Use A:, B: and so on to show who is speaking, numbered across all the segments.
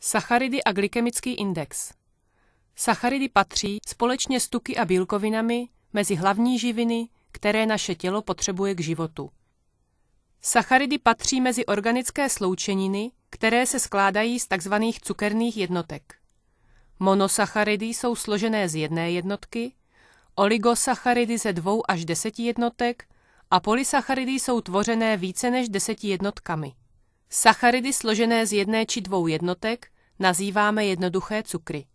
A: Sacharidy a glykemický index. Sacharidy patří společně s tuky a bílkovinami mezi hlavní živiny, které naše tělo potřebuje k životu. Sacharidy patří mezi organické sloučeniny, které se skládají z tzv. cukerných jednotek. Monosacharidy jsou složené z jedné jednotky, oligosacharidy ze dvou až deseti jednotek a polysacharidy jsou tvořené více než deseti jednotkami. Sacharidy složené z jedné či dvou jednotek nazýváme jednoduché cukry,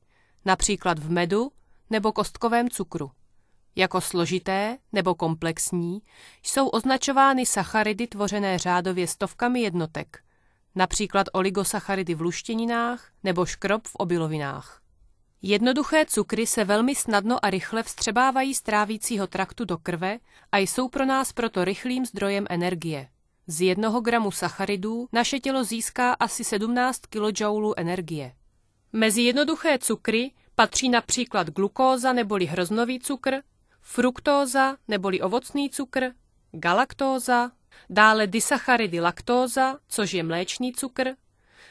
A: například v medu nebo kostkovém cukru. Jako složité nebo komplexní jsou označovány sacharidy tvořené řádově stovkami jednotek, například oligosacharidy v luštěninách nebo škrob v obilovinách. Jednoduché cukry se velmi snadno a rychle vstřebávají z trávícího traktu do krve a jsou pro nás proto rychlým zdrojem energie. Z jednoho gramu sacharidů naše tělo získá asi 17 kJ energie. Mezi jednoduché cukry patří například glukóza neboli hroznový cukr, fruktóza neboli ovocný cukr, galaktóza, dále disacharidy laktóza, což je mléčný cukr,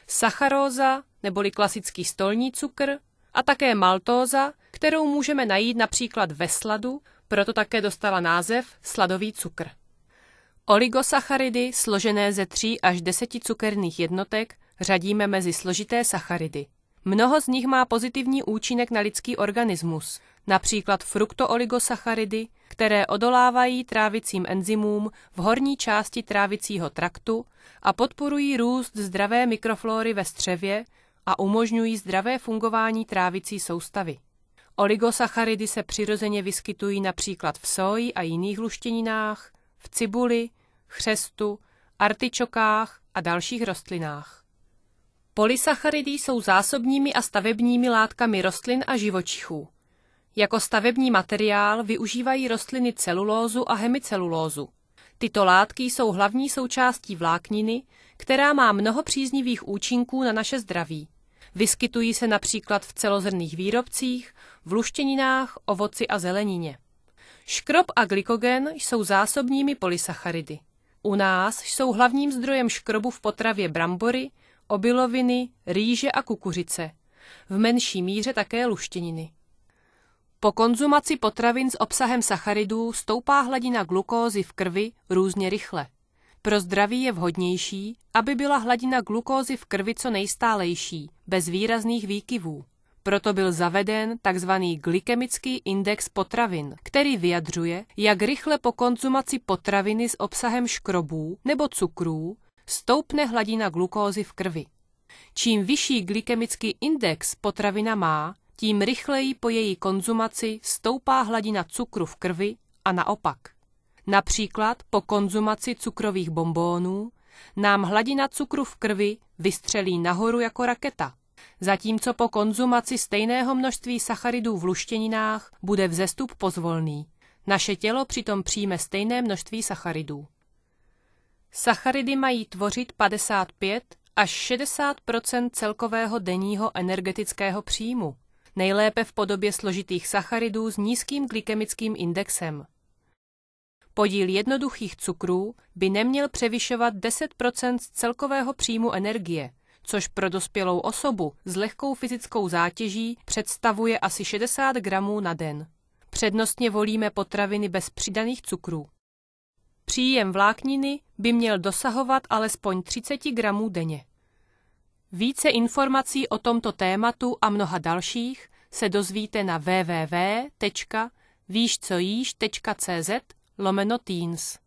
A: sacharóza neboli klasický stolní cukr a také maltóza, kterou můžeme najít například ve sladu, proto také dostala název sladový cukr. Oligosacharidy, složené ze 3 až 10 cukerných jednotek, řadíme mezi složité sacharidy. Mnoho z nich má pozitivní účinek na lidský organismus, například fruktooligosacharidy, které odolávají trávicím enzymům v horní části trávicího traktu a podporují růst zdravé mikroflóry ve střevě a umožňují zdravé fungování trávicí soustavy. Oligosacharidy se přirozeně vyskytují například v soji a jiných luštěninách, v cibuli, chřestu, artičokách a dalších rostlinách. Polysacharidy jsou zásobními a stavebními látkami rostlin a živočichů. Jako stavební materiál využívají rostliny celulózu a hemicelulózu. Tyto látky jsou hlavní součástí vlákniny, která má mnoho příznivých účinků na naše zdraví. Vyskytují se například v celozrnných výrobcích, v luštěninách, ovoci a zelenině. Škrob a glykogen jsou zásobními polysacharidy. U nás jsou hlavním zdrojem škrobu v potravě brambory, obiloviny, rýže a kukuřice. V menší míře také luštěniny. Po konzumaci potravin s obsahem sacharidů stoupá hladina glukózy v krvi různě rychle. Pro zdraví je vhodnější, aby byla hladina glukózy v krvi co nejstálejší, bez výrazných výkyvů. Proto byl zaveden tzv. glykemický index potravin, který vyjadřuje, jak rychle po konzumaci potraviny s obsahem škrobů nebo cukrů stoupne hladina glukózy v krvi. Čím vyšší glykemický index potravina má, tím rychleji po její konzumaci stoupá hladina cukru v krvi a naopak. Například po konzumaci cukrových bombónů nám hladina cukru v krvi vystřelí nahoru jako raketa – zatímco po konzumaci stejného množství sacharidů v luštěninách bude vzestup pozvolný. Naše tělo přitom přijme stejné množství sacharidů. Sacharidy mají tvořit 55 až 60 celkového denního energetického příjmu, nejlépe v podobě složitých sacharidů s nízkým glykemickým indexem. Podíl jednoduchých cukrů by neměl převyšovat 10 z celkového příjmu energie – což pro dospělou osobu s lehkou fyzickou zátěží představuje asi 60 gramů na den. Přednostně volíme potraviny bez přidaných cukrů. Příjem vlákniny by měl dosahovat alespoň 30 gramů denně. Více informací o tomto tématu a mnoha dalších se dozvíte na www.výšcojíš.cz lomeno teens.